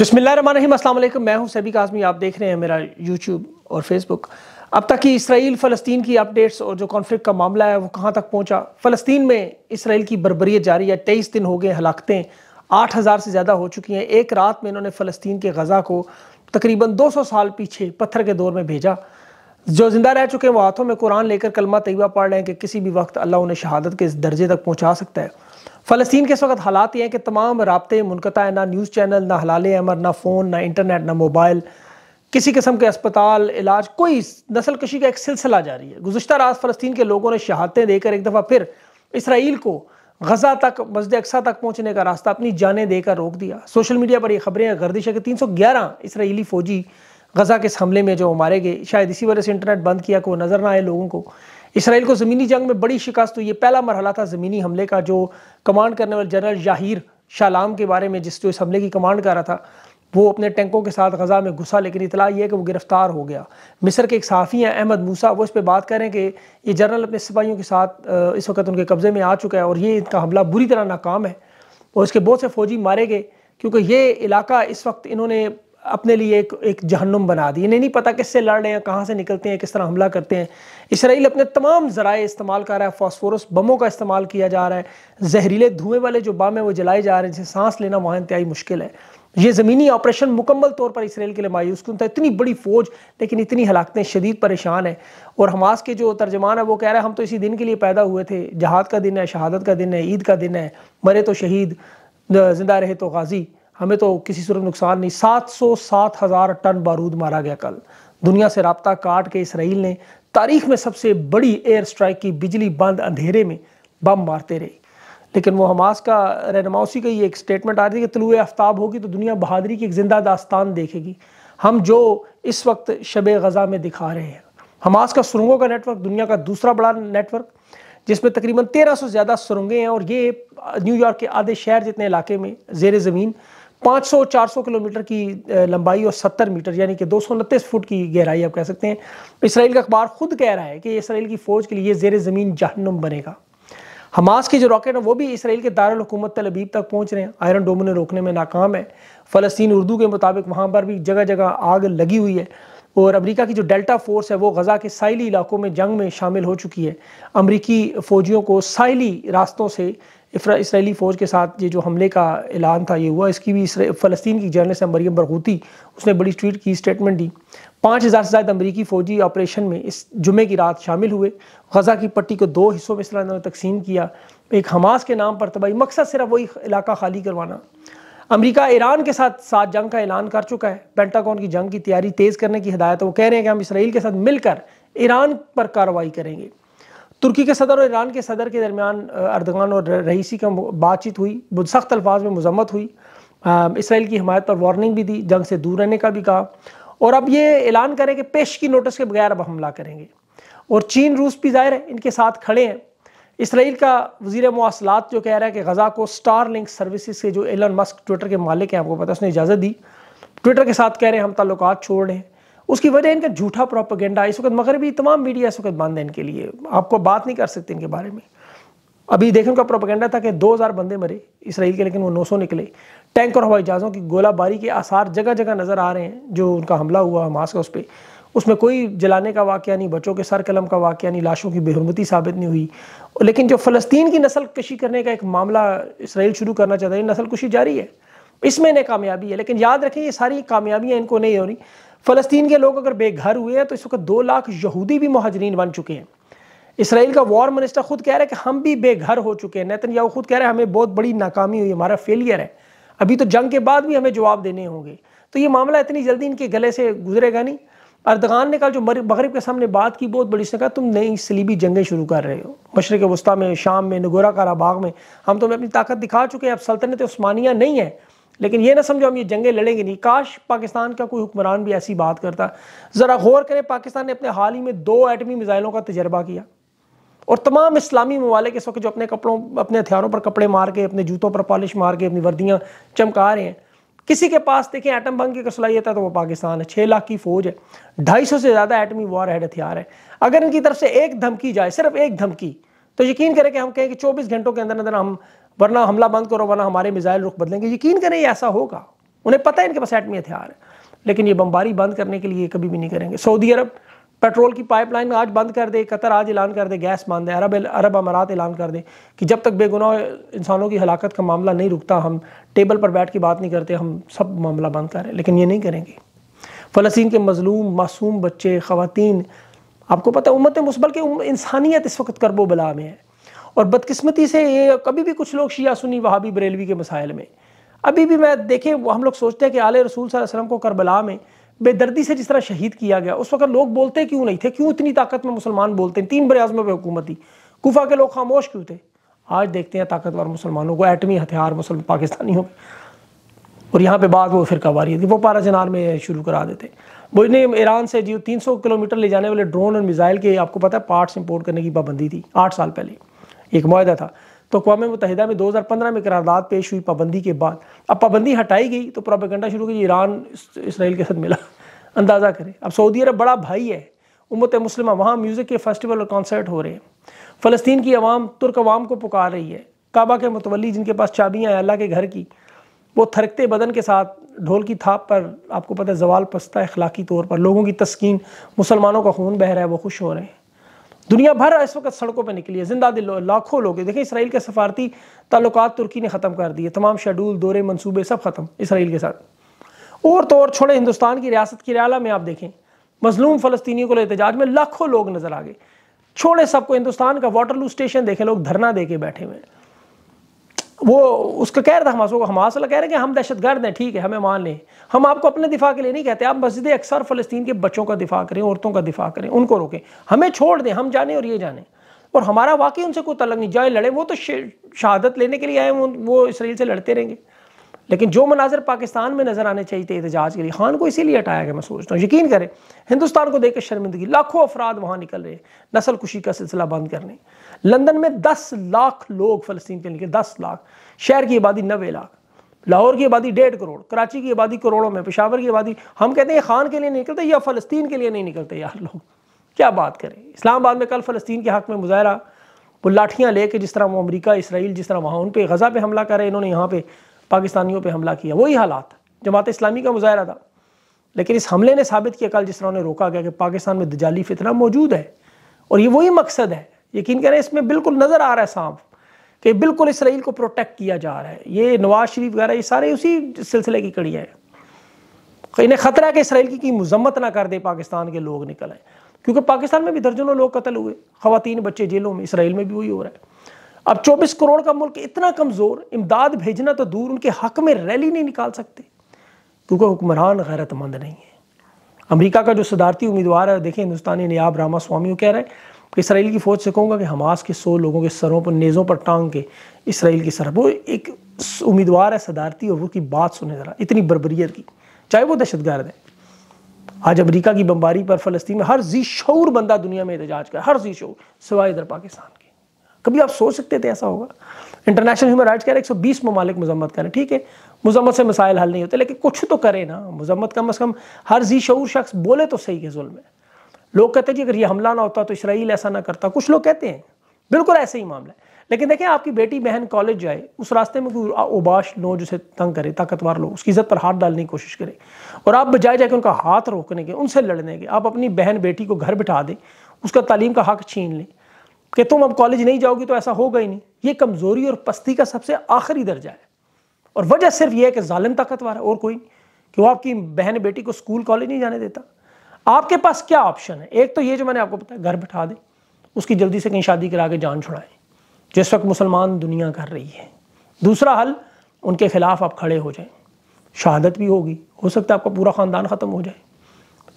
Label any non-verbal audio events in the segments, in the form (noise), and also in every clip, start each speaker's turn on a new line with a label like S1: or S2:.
S1: बसमिल मैं हूं सभी काजमी आप देख रहे हैं मेरा यूट्यूब और फेसबुक अब तक की इसराइल फ़लस्तीन की अपडेट्स और जो कॉन्फ्लिक्ट का मामला है वो कहाँ तक पहुँचा फ़लस्तीन में इसराइल की बरबरीत जारी है तेईस दिन हो गए हलाकतें आठ हज़ार से ज़्यादा हो चुकी हैं एक रात में इन्होंने फ़लस्तीन के गज़ा को तकरीबन दो सौ साल पीछे पत्थर के दौर में भेजा जो ज़िंदा रह चुके हैं वो हाथों में कुरान लेकर कलमा तयबा पढ़ रहे हैं कि किसी भी वक्त अल्लाह उन्हें शहादत के इस दर्जे तक पहुँचा सकता है फ़लस्तीन के इस वक्त हालात ये हैं कि तमाम रबते मुनता है ना न्यूज़ चैनल ना हलाल अमर ना फ़ोन ना इंटरनेट ना मोबाइल किसी किस्म के अस्पताल इलाज कोई नस्ल कशी का एक सिलसिला जारी है गुजशत रात फ़लस्तीन के लोगों ने शहादतें देकर एक दफ़ा फिर इसराइल को गज़ा तक मस्जिद अक्सा तक पहुँचने का रास्ता अपनी जानें देकर रोक दिया सोशल मीडिया पर यह खबरें हैं गर्दिश है कि तीन सौ ग्यारह इसराइली फ़ौजी गज़ा के इस हमले में जो मारे गए शायद इसी वजह से इंटरनेट बंद किया को नज़र ना आए लोगों को इसराइल को ज़मीनी जंग में बड़ी शिकस्त हुई ये पहला मरहला था ज़मीनी हमले का जो कमांड करने वाले जनरल जाहिर शालाम के बारे में जिस जो इस हमले की कमांड कर रहा था वो अपने टैंकों के साथ गज़ा में घुसा लेकिन इतला यह कि वो गिरफ़्तार हो गया मिस्र के एक सहाफ़ी हैं अहमद मूसा वो इस पर बात करें कि ये जनरल अपने सिपाहियों के साथ इस वक्त उनके कब्ज़े में आ चुका है और ये इनका हमला बुरी तरह नाकाम है और इसके बहुत से फ़ौजी मारे गए क्योंकि ये इलाका इस वक्त इन्होंने अपने लिए एक एक जहन्नुम बना दी इन्हें नहीं पता किससे लड़ रहे हैं कहाँ से निकलते हैं किस तरह हमला करते हैं इसराइल अपने तमाम ज़राए इस्तेमाल कर रहा है फॉस्फोरस बमों का इस्तेमाल किया जा रहा है जहरीले धुएं वाले जो बम हैं वो जलाए जा रहे हैं जिसे सांस लेना वहाँ इंतहाई मुश्किल है ये ज़मीनी ऑपरेशन मुकम्मल तौर पर इसराइल के लिए मायूस क्यों था इतनी बड़ी फ़ौज लेकिन इतनी हलाकतें शदीद परेशान हैं और हमास के जो तर्जमान है वो कह रहे हैं हम तो इसी दिन के लिए पैदा हुए थे जहाद का दिन है शहादत का दिन है ईद का दिन है मरे तो शहीद जिंदा रहे तो गाजी हमें तो किसी सूरत नुकसान नहीं सात सौ सात हज़ार टन बारूद मारा गया कल दुनिया से रबता काट के इसराइल ने तारीख में सबसे बड़ी एयर स्ट्राइक की बिजली बंद अंधेरे में बम मारते रहे लेकिन वो हमास का रहनमाउसी का ये एक स्टेटमेंट आ रही थी कि तलुए आफ्ताब होगी तो दुनिया बहादरी की एक ज़िंदा दास्तान देखेगी हम जो इस वक्त शब गज़ा में दिखा रहे हैं हमास का सुरंगों का नेटवर्क दुनिया का दूसरा बड़ा नेटवर्क जिसमें तकरीबन तेरह सौ से ज़्यादा सुरंगें हैं और ये न्यूयॉर्क के आधे शहर जितने इलाके में जेर ज़मीन 500-400 किलोमीटर की लंबाई और 70 मीटर यानी कि दो फुट की गहराई आप कह सकते हैं इसराइल का अखबार खुद कह रहा है कि इसराइल की फ़ौज के लिए जेर ज़मीन जहनम बनेगा हमास के जो रॉकेट हैं वो भी इसराइल के दारकूमत तलबीब तक पहुँच रहे हैं आयरन डोम ने रोकने में नाकाम है फ़लस्तीन उर्दू के मुताबिक वहाँ पर भी जगह जगह आग लगी हुई है और अमेरिका की जो डेल्टा फोर्स है वो गज़ा के साइली इलाकों में जंग में शामिल हो चुकी है अमरीकी फ़ौजियों को साइली रास्तों से इसराइली फ़ौज के साथ ये जो हमले का ऐलान था ये हुआ इसकी भी फ़लस्तीन की जर्नलिस्ट मरीम बरगूती उसने बड़ी ट्वीट की स्टेटमेंट दी पाँच हज़ार से ज़्यादा अमरीकी फ़ौजी ऑपरेशन में इस जुमे की रात शामिल हुए गजा की पट्टी को दो हिस्सों में इसरा ने तकसीम किया एक हमास के नाम पर तबाही मकसद सिर्फ वही इलाका खाली करवाना अमरीका ईरान के साथ साथ जंग का ऐलान कर चुका है पेंटाकॉन की जंग की तैयारी तेज़ करने की हदायत वो कह रहे हैं कि हम इसराइल के साथ मिलकर ईरान पर कार्रवाई करेंगे तुर्की के सदर और ईरान के सदर के दरमियान अर्दगान और रईसी का बातचीत हुई सख्त अल्फाज में मजम्मत हुई इसराइल की हमायत पर वार्निंग भी दी जंग से दूर रहने का भी कहा और अब ये ऐलान करें कि पेश की नोटिस के बगैर अब हमला करेंगे और चीन रूस भी जाहिर है इनके साथ खड़े हैं इसराइल का वजीर मौसलात जो कह रहा है कि गज़ा को स्टार लिंक सर्विसज के जो एलन मस्क ट्विटर के मालिक हैं आपको पता उसने इजाज़त दी ट्विटर के साथ कह रहे हैं हम ताल्लुक छोड़ रहे हैं उसकी वजह इनका झूठा प्रोपोगेंडा इस वक्त मगरबी तमाम मीडिया इस वक्त बंद है इनके लिए आपको बात नहीं कर सकते इनके बारे में अभी देखें उनका प्रोपोगेंडा था कि 2000 बंदे मरे इसराइल के लेकिन वो 900 निकले टैंक और हवाई जहाज़ों की गोलाबारी के आसार जगह जगह नज़र आ रहे हैं जो उनका हमला हुआ हमास का उस पर उसमें कोई जलाने का वाक़ नहीं बच्चों के सर कलम का वाक़ नहीं लाशों की बेहरमती साबित नहीं हुई लेकिन जो फ़लस्तीन की नस्ल कशी करने का एक मामला इसराइल शुरू करना चाहता है नस्ल कशी जारी है इसमें इन्हें कामयाबी है लेकिन याद रखें ये सारी कामयाबियाँ इनको नहीं हो रही फ़लस्तीन के लोग अगर बेघर हुए हैं तो इस वक्त दो लाख यहूदी भी महाजरीन बन चुके हैं इसराइल का वॉर मिनिस्टर खुद कह रहा है कि हम भी बेघर हो चुके हैं नैतन याहू खुद कह रहे हैं हमें बहुत बड़ी नाकामी हुई हमारा फेलियर है अभी तो जंग के बाद भी हमें जवाब देने होंगे तो ये मामला इतनी जल्दी इनके गले से गुजरेगा नहीं अर्दगान ने कल जो मगरब के सामने बात की बहुत बड़ी उसने कहा तुम नई सलीबी जंगें शुरू कर रहे हो मशरक़ वस्ती में शाम में नगोरा काराबाग में हम तुम्हें तो अपनी ताकत दिखा चुके हैं अब सल्तनत स्मानिया नहीं है लेकिन ये ना समझो हम ये जंगे लड़ेंगे नहीं काश पाकिस्तान का कोई हुक्मरान भी ऐसी बात करता ज़रा गौर करें पाकिस्तान ने अपने हाल ही में दो एटमी मिज़ाइलों का तजर्बा किया और तमाम इस्लामी ममालिक इस वक्त जो अपने कपड़ों अपने हथियारों पर कपड़े मार के अपने जूतों पर पॉलिश मार के अपनी वर्दियाँ चमका रहे हैं किसी के पास देखें एटम बम की सलाहियत है तो वो पाकिस्तान है छः लाख की फ़ौज है ढाई सौ से ज़्यादा एटमी वॉर हेड हथियार है अगर इनकी तरफ से एक धमकी जाए सिर्फ एक धमकी तो यकीन करें कि हम कहें कि 24 घंटों के अंदर अंदर हम वरना हमला बंद करो वरना हमारे मिज़ाइल रुख बदलेंगे यकीन करें ऐसा होगा उन्हें पता है इनके पास एटमी हथियार है लेकिन ये बमबारी बंद करने के लिए कभी भी नहीं करेंगे सऊदी अरब पेट्रोल की पाइपलाइन आज बंद कर दे कतर आज ऐलान कर दे गैस बंद है अरब अरब अमारात ऐलान कर दे कि जब तक बेगुनाह इंसानों की हलाकत का मामला नहीं रुकता हम टेबल पर बैठ के बात नहीं करते हम सब मामला बंद करें लेकिन ये नहीं करेंगे फ़लस्तीन के मजलूम मासूम बच्चे ख़वान आपको पता उम्मत मुस्बल के इंसानियत इस वक्त करबो बला में है और बदकिस्मती से ये कभी भी कुछ लोग शिया सुनी वहाबी बरेलवी के मसाइल में अभी भी मैं वो हम लोग सोचते हैं कि आले रसूल वसम को करबला में बेदर्दी से जिस तरह शहीद किया गया उस वक्त लोग बोलते क्यों नहीं थे क्यों इतनी ताकत में मुसलमान बोलते हैं तीन बड़े आजमों पर हुकूमत थी कुफा के लोग खामोश क्यों थे आज देखते हैं ताकतवर मुसलमानों को एटमी हथियार मुसलमान पाकिस्तानी हो और यहाँ पे बाद वो फिर कबारी थी वो पारा जनार में शुरू करा देते वो इन्हें ईरान से तीन 300 किलोमीटर ले जाने वाले ड्रोन और मिज़ाइल के आपको पता है पार्ट्स इंपोर्ट करने की पाबंदी थी आठ साल पहले एक माहा था तो अकवा मुतहदा में दो हज़ार पंद्रह में करारदाद पेश हुई पाबंदी के बाद अब पाबंदी हटाई गई तो प्रोपेगेंडा शुरू की ईरान इसराइल के साथ मिला (laughs) अंदाज़ा करें अब सऊदी अरब बड़ा भाई है उमत मुस्लिम वहाँ म्यूज़िक के फेस्टिवल और कॉन्सर्ट हो रहे हैं फ़लस्तीन की आवाम तुर्क अवाम को पुकार रही है काबा के मुतवली जिनके पास चाबियाँ हैं अल्लाह के घर की वो थरकते बदन के साथ ढोल की थाप पर आपको पता है जवाल पस्ता अखलाकी तौर पर लोगों की तस्किन मुसलमानों का खून बह रहा है वो खुश हो रहे हैं दुनिया भर इस वक्त सड़कों पर निकली है जिंदा दिल लाखों लोग देखें इसराइल के सफारती ताल्लुकात तुर्की ने ख़त्म कर दिए तमाम शेड्यूल दौरे मनसूबे सब ख़त्म इसराइल के साथ और तो और छोड़े हिंदुस्तान की रियासत की रियाला में आप देखें मजलूम फ़लस्तियों को एहतजाज में लाखों लोग नजर आ गए छोड़े सबको हिंदुस्तान का वाटरलू स्टेशन देखें लोग धरना दे के बैठे हुए हैं वो उसका कह रहा था हमास वो हमास वाला कह रहे हैं कि हम दहशत गर्द हैं ठीक है हमें मान लें हम आपको अपने दिफा के लिए नहीं कहते आप मस्जिद अक्सर फ़लस्तीन के बच्चों का दिफा करें औरतों का दिफा करें उनको रोकें हमें छोड़ दें हम जाने और ये जाने और हमारा वाकई उनसे कोई तलब नहीं जाए लड़े वो तो शहादत लेने के लिए आए वो, वो इसराइल से लड़ते रहेंगे लेकिन जो मनाजर पाकिस्तान में नज़र आने चाहिए थे एहतजाज के लिए खान को इसीलिए हटाया गया मैं सोचता हूँ यकीन करें हिंदुस्तान को देखकर शर्मिंदगी लाखों अफराद वहाँ निकल रहे नस्ल कुशी का सिलसिला बंद करने लंदन में दस लाख लोग फ़लस्तीन के लिए दस लाख शहर की आबादी नबे लाख लाहौर की आबादी डेढ़ करोड़ कराची की आबादी करोड़ों में पेशावर की आबादी हम कहते हैं खान के लिए नहीं निकलते या फ़लस्तीन के लिए नहीं निकलते यार लोग क्या बात करें इस्लामाबाद में कल फ़लस्तीन के हक़ में मुजाहरा वो लाठियाँ ले जिस तरह वो अमरीका इसराइल जिस तरह वहाँ उन पर गज़ा पर हमला करें इन्होंने यहाँ पर पाकिस्तानियों पर हमला किया वही हालात जमात इस्लामी का मुजाहरा था लेकिन इस हमले ने साबित किया कल जिस तरह उन्हें रोका गया कि पाकिस्तान में दजाली फितना मौजूद है और ये वही मकसद है यकीन करें इसमें बिल्कुल नज़र आ रहा है सांप कि बिल्कुल इसराइल को प्रोटेक्ट किया जा रहा है ये नवाज शरीफ वगैरह ये सारे उसी सिलसिले की कड़ी है इन्हें ख़तरा है कि इसराइल की, मजम्मत ना कर दे पाकिस्तान के लोग निकल आए क्योंकि पाकिस्तान में भी दर्जनों लोग कत्ल हुए खातन बच्चे जेलों में इसराइल में भी वही हो रहा है अब 24 करोड़ का मुल्क इतना कमज़ोर इमदाद भेजना तो दूर उनके हक में रैली नहीं निकाल सकते क्योंकि हुक्मरान गैरतमंद नहीं है अमेरिका का जो सदारती उम्मीदवार है देखें हिंदुस्तानी नयाब रामा स्वामी वो कह रहे हैं इसराइल की फ़ौज से कहूँगा कि हमास के सौ लोगों के सरों पर नेज़ों पर टांग के इसराइल की सरह वो एक उम्मीदवार है सदारती और वो की बात सुने ज़रा इतनी बरबरीत की चाहे वो दहशत गर्द है आज अमेरिका की बम्बारी पर फ़लस्तीन में हर जी शूर बंदा दुनिया में एहतजाज कर हर जी शूर सिवाय इधर पाकिस्तान के कभी आप सोच सकते थे ऐसा होगा इंटरनेशनल ह्यूमन राइट्स कह रहे हैं एक सौ बीस ममालिक मजम्मत करें ठीक है मजम्मत से मसाइल हल नहीं होते लेकिन कुछ तो करें ना मजम्मत कम अज़ कम हर जी शूर शख्स बोले तो सही है जुल्म है लोग कहते हैं जी अगर ये हमला ना होता तो इसराइल ऐसा ना करता कुछ लोग कहते हैं बिल्कुल ऐसे ही मामला है लेकिन देखें आपकी बेटी बहन कॉलेज जाए उस रास्ते में कोई उबाश लो जिसे तंग करे ताकतवर लोग उसकी इज्जत पर हाथ डालने की कोशिश करें और आप बजाय जाके उनका हाथ रोकने के उनसे लड़ने के आप अपनी बहन बेटी को घर बिठा दें उसका तालीम का हक छीन लें कि तुम अब कॉलेज नहीं जाओगी तो ऐसा होगा ही नहीं ये कमज़ोरी और पस्ती का सबसे आखिरी दर्जा है और वजह सिर्फ यह है कि ालिम ताकतवर है और कोई नहीं कि वो आपकी बहन बेटी को स्कूल कॉलेज नहीं जाने देता आपके पास क्या ऑप्शन है एक तो ये जो मैंने आपको बताया घर बैठा दे उसकी जल्दी से कहीं शादी करा के जान छुड़ाएं जिस वक्त मुसलमान दुनिया कर रही है दूसरा हल उनके खिलाफ आप खड़े हो जाएं शहादत भी होगी हो सकता है आपका पूरा ख़ानदान ख़त्म हो जाए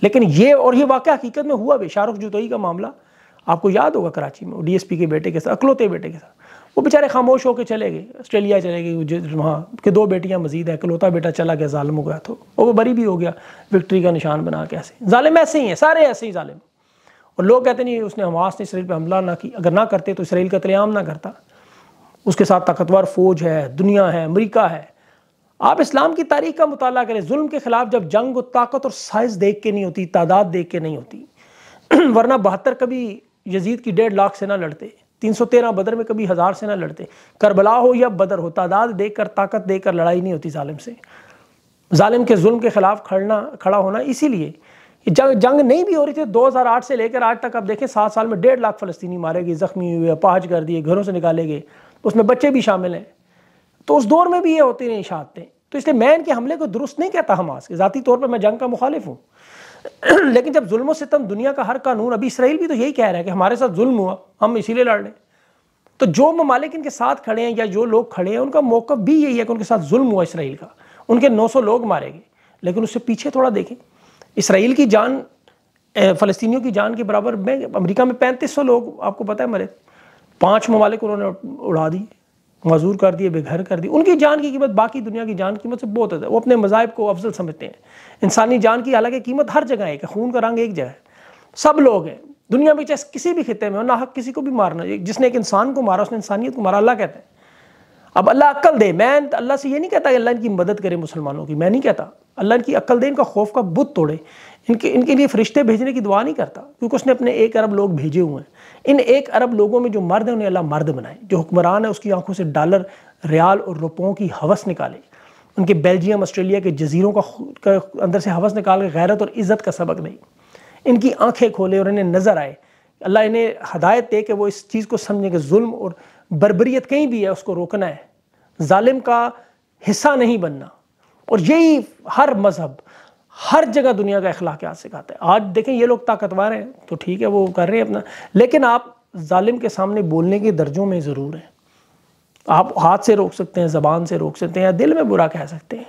S1: लेकिन ये और ये वाक़ हकीकत में हुआ भी शाहरुख जुतोई का मामला आपको याद होगा कराची में पी के बेटे के साथ अकलौते बेटे के साथ वो बेचारे खामोश होकर चले गए ऑस्ट्रेलिया चले गए वहाँ के दो बेटियाँ मजीद हैं कलौता बेटा चला गया ालम हो गया तो वो बरी भी हो गया विक्ट्री का निशान बना के ऐसे ालिम ऐसे ही हैं सारे ऐसे ही ालिम और लोग कहते नहीं उसने हमास ने इसराइल पर हमला ना की अगर ना करते तो इसराइल का तलेआम ना करता उसके साथ ताकतवर फ़ौज है दुनिया है अमरीका है आप इस्लाम की तारीख का मुताल करें जुल्म के ख़िलाफ़ जब जंग और ताकत और साइज़ देख के नहीं होती तादाद देख के नहीं होती (clears throat) वरना बहत्तर कभी यजीद की डेढ़ लाख से ना लड़ते 313 बदर में कभी हज़ार से ना लड़ते करबला हो या बदर हो तादाद देकर ताकत देकर लड़ाई नहीं होती ालिम से ालिम के जुल्म के ख़िलाफ़ खड़ना खड़ा होना इसीलिए जंग जंग नहीं भी हो रही थी 2008 से लेकर आज तक आप देखें सात साल में डेढ़ लाख फ़लस्तनी मारे गए ज़ख्मी हुए अपाहज कर दिए घरों से निकाले गए उसमें बच्चे भी शामिल हैं तो उस दौर में भी ये होती रही शहादतें तो इसलिए मैं इनके हमले को दुरुस्त नहीं कहता हमास के ज़ाती तौर पर मैं जंग का मुखालिफ हूँ (clears throat) लेकिन जब जुल्म सितम दुनिया का हर कानून अभी इसराइल भी तो यही कह रहा है कि हमारे साथ जुल्म हुआ हम इसीलिए लड़ रहे तो जो ममालिक इनके साथ खड़े हैं या जो लोग खड़े हैं उनका मौका भी यही है कि उनके साथ जुल्म हुआ इसराइल का उनके 900 लोग मारे गए लेकिन उससे पीछे थोड़ा देखें इसराइल की जान फ़लस्तियों की जान के बराबर में अमरीका में पैंतीस लोग आपको पता है मरे पाँच ममालिक उन्होंने उड़ा दिए मजूर कर दिए बेघर कर दिए उनकी जान की कीमत बाकी दुनिया की जान कीमत से बहुत अच्छा वो अपने मज़ाहब को अफजल समझते हैं इंसानी जान की हालांकि कीमत हर जगह एक है खून का रंग एक जगह है सब लोग हैं दुनिया में चाहे किसी भी खत्े में हो ना हक किसी को भी मारना जिसने एक इंसान को मारा उसने इंसानियत को मारा अल्लाह कहते हैं अब अल्लाह अक्ल दे मैं तो अल्लाह से ये नहीं कहता कि अल्लाह इनकी मदद करे मुसलमानों की मैं नहीं कहता अल्लाह इनकी अक्ल दे इनका खौफ का बुत तोड़े इनके इनके लिए फरिश्ते भेजने की दुआ नहीं करता क्योंकि उसने अपने एक अरब लोग भेजे हुए हैं इन एक अरब लोगों में जो मर्द है उन्हें अल्लाह मर्द बनाए जो हुक्मरान है उसकी आंखों से डॉलर रियाल और रुपयों की हवस निकाले उनके बेल्जियम ऑस्ट्रेलिया के जजीरों का, का अंदर से हवस निकाल के गैरत और इज़्ज़त का सबक दें इनकी आंखें खोले और इन्हें नज़र आए अल्लाह इन्हें हदायत दे कि वो इस चीज़ को समझें कि जुल्म और बरबरीत कहीं भी है उसको रोकना है जालिम का हिस्सा नहीं बनना और यही हर मज़हब हर जगह दुनिया का अखलाक क्या सिखाता है आज देखें ये लोग ताकतवर हैं तो ठीक है वो कर रहे हैं अपना लेकिन आप ालिम के सामने बोलने के दर्जों में ज़रूर हैं आप हाथ से रोक सकते हैं ज़बान से रोक सकते हैं या दिल में बुरा कह सकते हैं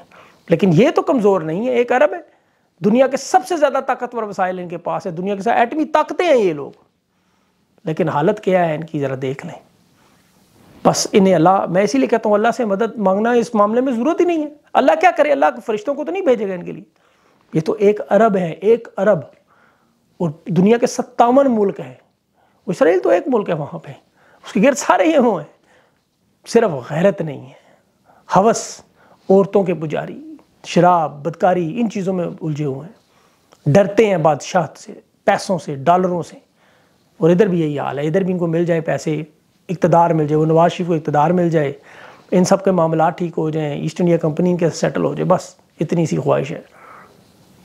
S1: लेकिन ये तो कमज़ोर नहीं है एक अरब है दुनिया के सबसे ज़्यादा ताकतवर वसाइल इनके पास है दुनिया के साथ एटमी ताकतें हैं ये लोग लेकिन हालत क्या है इनकी ज़रा देख लें बस इन्हें अल्लाह मैं इसीलिए कहता हूँ अल्लाह से मदद मांगना इस मामले में ज़रूरत ही नहीं है अल्लाह क्या करे अल्लाह फरिश्तों को तो नहीं भेजेगा इनके लिए ये तो एक अरब है एक अरब और दुनिया के सत्तावन मुल्क हैं इसराइल तो एक मुल्क है वहाँ पे उसके गिर सारे ही हों हैं सिर्फ गैरत नहीं है हवस औरतों के पुजारी शराब बदकारी इन चीज़ों में उलझे हुए हैं डरते हैं बादशाह से पैसों से डॉलरों से और इधर भी यही हाल है इधर भी इनको मिल जाए पैसे इकतदार मिल जाए वो नवाज शरीफ को इकतदार मिल जाए इन सब के मामला ठीक हो जाएँ ईस्ट इंडिया कंपनी इनके सेटल हो जाए बस इतनी सी ख्वाहिश है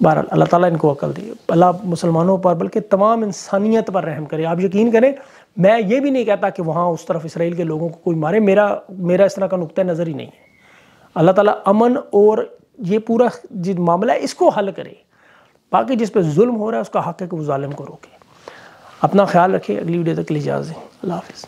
S1: बहर अल्लाह ताला इनको अकल दी अल्लाह मुसलमानों पर बल्कि तमाम इंसानियत पर रहम करे आप यकीन करें मैं ये भी नहीं कहता कि वहाँ उस तरफ इसराइल के लोगों को कोई मारे मेरा मेरा इस तरह का नुकतः नज़र ही नहीं है अल्लाह ताला अमन और ये पूरा जिस मामला है इसको हल करे बाकी जिस पर म हो रहा है उसका हक है कि वो ालम को रोके अपना ख्याल रखें अगली वीडियो तक के अल्लाह हाफ़